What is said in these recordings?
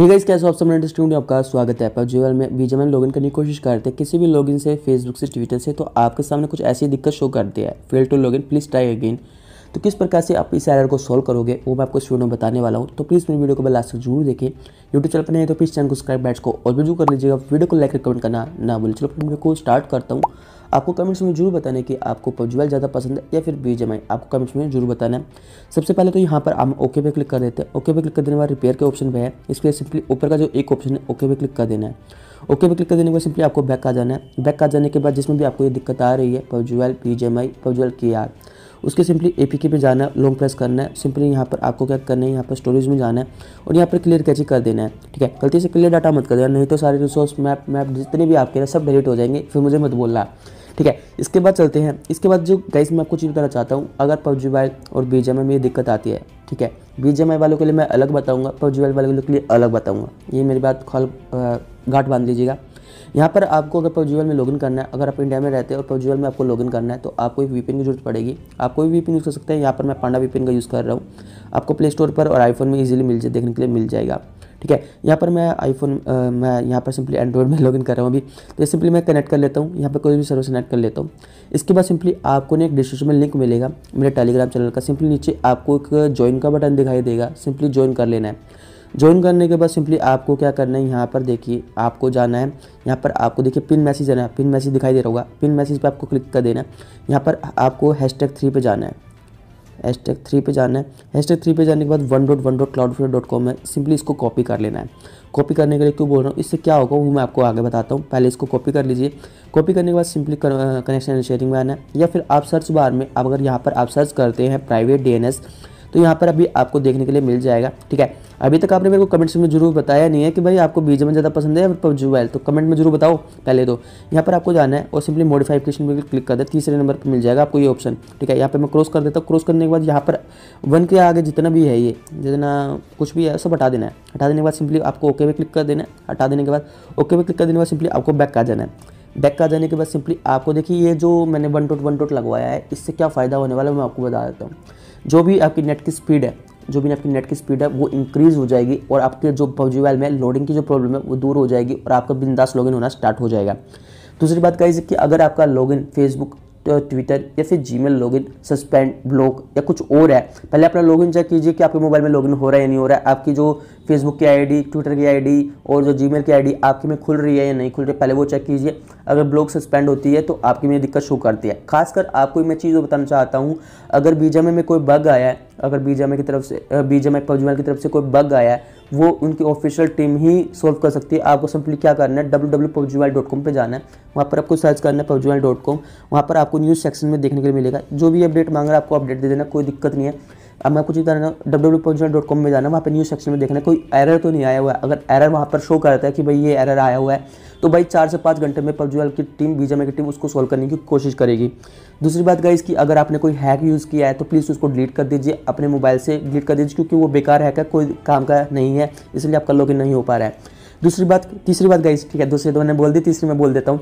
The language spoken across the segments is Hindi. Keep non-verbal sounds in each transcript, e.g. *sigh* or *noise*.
ही गाइस कैसे आप सब स्टूडेंट आपका स्वागत है आप जो में में लॉगिन करने की कोशिश करते हैं किसी भी लॉगिन से फेसबुक से ट्विटर से तो आपके सामने कुछ ऐसी दिक्कत शो करती है fail to login please try again तो किस प्रकार से आप इस एरर को सॉल्व करोगे वो मैं आपको इस वीडियो में बताने वाला हूँ तो प्लीज़ मेरी वीडियो को मैं लास्ट तक जरूर देखें यूट्यूब चैनल पर नहीं तो प्लीज़ चैनल को सब्सक्राइब बैट्स को और भी जरूर कर लीजिएगा वीडियो को लाइक कमेंट करना ना भूलें चलो वीडियो को स्टार्ट करता हूँ आपको कमेंट्स में जरूर बताना कि आपको पबजुएल ज़्यादा पसंद है या फिर बी आपको कमेंट्स में जरूर बताना है सबसे पहले तो यहाँ पर हम ओके पे क्लिक कर देते हैं ओके पे क्लिक कर देने बाद रिपेयर के ऑप्शन पर है इसके लिए सिंपली ऊपर का जो एक ऑप्शन है ओके पे क्लिक कर देना है ओके पे क्लिक कर देने के बाद सिंपली आपको बैक आ जाना है बैक आ जाने के बाद जिसमें भी आपको ये दिक्कत आ रही है पबजुएल पी जे एम आई पबजुएल के आर उसके सिंपली ए पी के पे जाना है लॉन्ग प्रेस करना है सिंपली यहाँ पर आपको क्या करना है यहाँ पर स्टोरेज में जाना है और यहाँ पर क्लियर कैची कर देना है ठीक है गलती से क्लियर डाटा मत कर देना नहीं तो सारे रिसोर्स मैप मैप जितने भी आपके हैं सब डिलीट हो जाएंगे फिर मुझे मत बोलना ठीक है इसके बाद चलते हैं इसके बाद जो गाइस मैं आपको चीज़ बताना चाहता हूँ अगर पबजी वाइल और बी में ये दिक्कत आती है ठीक है बी वालों के लिए मैं अलग बताऊँगा पबजी वाइल वालों के लिए अलग बताऊँगा ये मेरी बात खाल घाट बांध लीजिएगा यहाँ पर आपको अगर पबजी में लॉगिन करना है अगर आप इंडिया में रहते हैं और पबजी में आपको लॉगिन करना है तो आपको एक वीपिन की जरूरत पड़ेगी आप कोई वीपिन यूज़ कर सकते हैं यहाँ पर मैं पांडा वीपिन का यूज़ कर रहा हूँ आपको प्ले स्टोर पर और आईफोन में इजीली मिल जाए देखने के लिए मिल जाएगा ठीक है यहाँ पर मैं आईफोन मैं यहाँ पर सिंपली एंड्रॉइड में लॉगिन *laughs* कर रहा हूँ अभी तो सिंपली मैं कनेक्ट कर लेता हूँ यहाँ पर कोई भी सर्विस कनेक्ट कर लेता हूँ इसके बाद सिंपली आपको ना एक डिस्क्रिप्शन में लिंक मिलेगा मेरे टेलीग्राम चैनल का सिंपली नीचे आपको एक ज्वाइन का बटन दिखाई देगा सिंपली ज्वाइन कर लेना है ज्वाइन करने के बाद सिंपली आपको क्या करना है यहाँ पर देखिए आपको जाना है यहाँ पर आपको देखिए पिन मैसेज जाना है पिन मैसेज दिखाई दे रहा होगा पिन मैसेज पर आपको क्लिक कर देना है यहाँ पर आपको हैश टैग थ्री पर जाना है हैश टैग थ्री पर जाना है हैश थ्री पर जाने के बाद one dot one dot cloud dot com है सिंपली इसको कॉपी कर लेना है कॉपी करने के लिए क्यों बोल रहा हूँ इससे क्या होगा वो मैं आपको आगे बताता हूँ पहले इसको कॉपी कर लीजिए कॉपी करने के बाद सिंपली कनेक्शन शेयरिंग में आना है या फिर आप सर्च बार में आप अगर यहाँ पर आप सर्च करते हैं प्राइवेट डी तो यहाँ पर अभी आपको देखने के लिए मिल जाएगा ठीक है अभी तक आपने मेरे को कमेंट्स में जरूर बताया नहीं है कि भाई आपको बीजेम ज़्यादा पसंद है या पबजी मोबाइल तो कमेंट में जरूर बताओ पहले तो यहाँ पर आपको जाना है और सिंपली मॉडिफाइकेशन पर क्लिक कर दे तीसरे नंबर पर मिल जाएगा आपको ये ऑप्शन ठीक है यहाँ पर मैं क्रॉस कर देता हूँ क्रॉस करने के बाद यहाँ पर वन के आगे जितना भी है ये जितना कुछ भी है सब हटा देना है हटा देने के बाद सिंपली आपको ओके पे क्लिक कर देना है हटा देने के बाद ओके पे क्लिक कर देने के बाद सिंपली आपको बैक आ जाना है बैक का जाने के बाद सिंपली आपको देखिए ये जो मैंने वन डॉट वन डॉट लगवाया है इससे क्या फ़ायदा होने वाला है मैं आपको बता देता हूँ जो भी आपकी नेट की स्पीड है जो भी आपकी नेट की स्पीड है वो इंक्रीज़ हो जाएगी और आपके जो पबजी वाइल में लोडिंग की जो प्रॉब्लम है वो दूर हो जाएगी और आपका बिंदास लॉगिन होना स्टार्ट हो जाएगा दूसरी बात कही कि अगर आपका लॉगिन फेसबुक ट्विटर या फिर Gmail log suspend block या कुछ और है पहले अपना लॉगिन चेक कीजिए कि आपके मोबाइल में लॉगिन हो रहा है या नहीं हो रहा है आपकी जो फेसबुक की आईडी ट्विटर की आईडी और जो जी की आईडी आपके में खुल रही है या नहीं खुल रही है पहले वो चेक कीजिए अगर ब्लॉक सस्पेंड होती है तो आपकी में दिक्कत शो करती है खासकर आपको मैं चीज़ बताना चाहता हूँ अगर बीजा में कोई बग आया है अगर बीजा की तरफ से बीजा में पबजी की तरफ से कोई बग आया है वो उनकी ऑफिशियल टीम ही सॉल्व कर सकती है आपको सिंपली क्या करना है W W PUBG Y dot com पर जाना है वहाँ पर आपको सर्च करना है पबजी वाई डॉट कॉम वहाँ पर आपको न्यूज़ सेक्शन में देखने के लिए मिलेगा जो भी अपडेट मांग रहा है आपको अपडेट दे देना कोई दिक्कत नहीं है अब मैं कुछ इतना डब्ल्यू डब्ल्यू डॉट कॉम में जाना वहाँ पर न्यूज़ सेक्शन में देखना कोई एरर तो नहीं आया हुआ है अगर एरर वहाँ पर शो करता है कि भाई ये एरर आया हुआ है तो भाई चार से पाँच घंटे में पबजी की टीम बीजेमे की टीम उसको सोल्व करने की कोशिश करेगी दूसरी बात गई कि अगर आपने कोई हैक यूज़ किया है तो प्लीज़ उसको डिलीट कर दीजिए अपने मोबाइल से डिलीट कर दीजिए क्योंकि वो बेकार हैक है कोई काम का नहीं है इसलिए आपका लॉगिन नहीं हो पा रहा है दूसरी बात तीसरी बात गई ठीक है दूसरी तो मैंने बोल दी तीसरी मैं बोल देता हूँ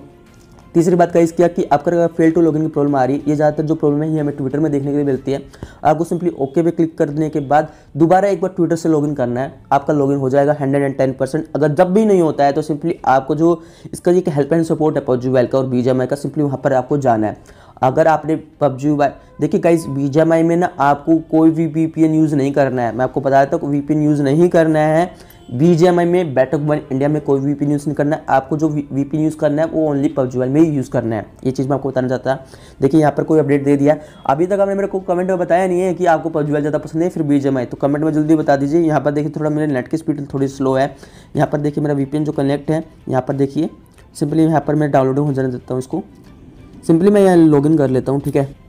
तीसरी बात कही किया कि आपका अगर फेल टू लॉगिन की प्रॉब्लम आ रही है ये ज़्यादातर जो प्रॉब्लम है ये हमें ट्विटर में देखने के लिए मिलती है आपको सिंपली ओके पे क्लिक करने के बाद दोबारा एक बार ट्विटर से लॉगिन करना है आपका लॉगिन हो जाएगा हंड्रेड एंड टेन परसेंट अगर जब भी नहीं होता है तो सिंपली आपको जो इसका एक एंड सपोर्ट है पबजी मोबाइल का और बीजेमआई का सिंपली वहाँ पर आपको जाना है अगर आपने पबजी मोबाइल देखिए गाइस बीजेमआई में ना आपको कोई भी वीपीएन यूज़ नहीं करना है मैं आपको बता देता हूँ वीपीएन यूज़ नहीं करना है बीजेएमआई में बैटक वन इंडिया में कोई वीपी यूज़ नहीं करना है आपको जो वीपी यूज़ करना है वो ओनली पबजी वाले में ही यूज़ करना है ये चीज़ मैं आपको बताना चाहता हूँ देखिए यहाँ पर कोई अपडेट दे दिया अभी तक आपने मेरे को कमेंट में बताया नहीं है कि आपको पबजी वाले ज़्यादा पसंद है फिर बीजेएमआई तो कमेंट में जल्दी बता दीजिए यहाँ पर देखिए थोड़ा मेरे नेट की स्पीड थोड़ी स्लो है यहाँ पर देखिए मेरा वी जो कनेक्ट है यहाँ पर देखिए सिंपली यहाँ पर मैं डाउनलोड हो जाने देता हूँ इसको सिंपली मैं यहाँ इन कर लेता हूँ ठीक है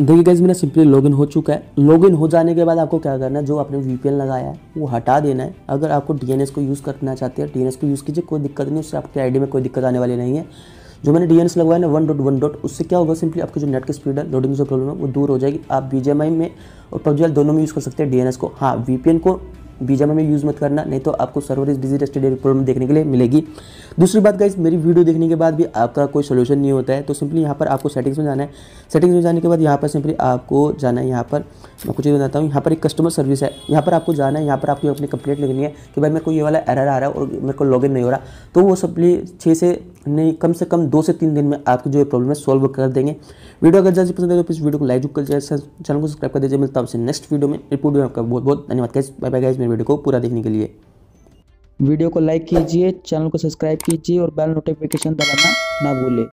देखिए गैस मेरा सिंपली लॉगिन हो चुका है लॉगिन हो जाने के बाद आपको क्या करना है जो आपने वी लगाया है वो हटा देना है अगर आपको डी को यूज़ करना चाहते हैं डी को यूज़ कीजिए कोई दिक्कत नहीं उससे आपके आई में कोई दिक्कत आने वाली नहीं है जो मैंने डी लगवाया ना वन डॉट वन डॉट उससे क्या होगा सिंपली आपकी जो नेट की स्पीड है लोडिंग जो प्रॉब्लम है वो दूर हो जाएगी आप बी में और पबजी दोनों में यूज़ कर सकते हैं डी को हाँ वी को बीजा में यूज़ मत करना नहीं तो आपको सर्वर इस स्टडी टेस्टेड प्रॉब्लम देखने के लिए मिलेगी दूसरी बात गाइज मेरी वीडियो देखने के बाद भी आपका कोई सोल्यूशन नहीं होता है तो सिंपली यहाँ पर आपको सेटिंग्स में जाना है सेटिंग्स में जाने के बाद यहाँ पर सिंपली आपको जाना है यहाँ पर मैं कुछ बताता हूँ यहाँ पर एक कस्टमर सर्विस है यहाँ पर आपको जाना है यहाँ पर आपकी अपनी कंप्लेट लिखनी है कि भाई मेरे को ये वाला एरर आ रहा है और मेरे को लॉग नहीं हो रहा तो वो सिंपली छः से नहीं कम से कम दो से तीन दिन में आपकी जो प्रॉब्लम है सॉल्व कर देंगे वीडियो अगर जल्दी पसंद है तो प्लीज़ वीडियो को लाइक कर चैनल को सब्सक्राइब कर दीजिए मिलता हूँ नेक्स्ट वीडियो में रिपोर्ट में आपका बहुत बहुत धन्यवाद गाइज बाय बाय गाइज हैं वीडियो को पूरा देखने के लिए वीडियो को लाइक कीजिए चैनल को सब्सक्राइब कीजिए और बेल नोटिफिकेशन दबाना ना भूलें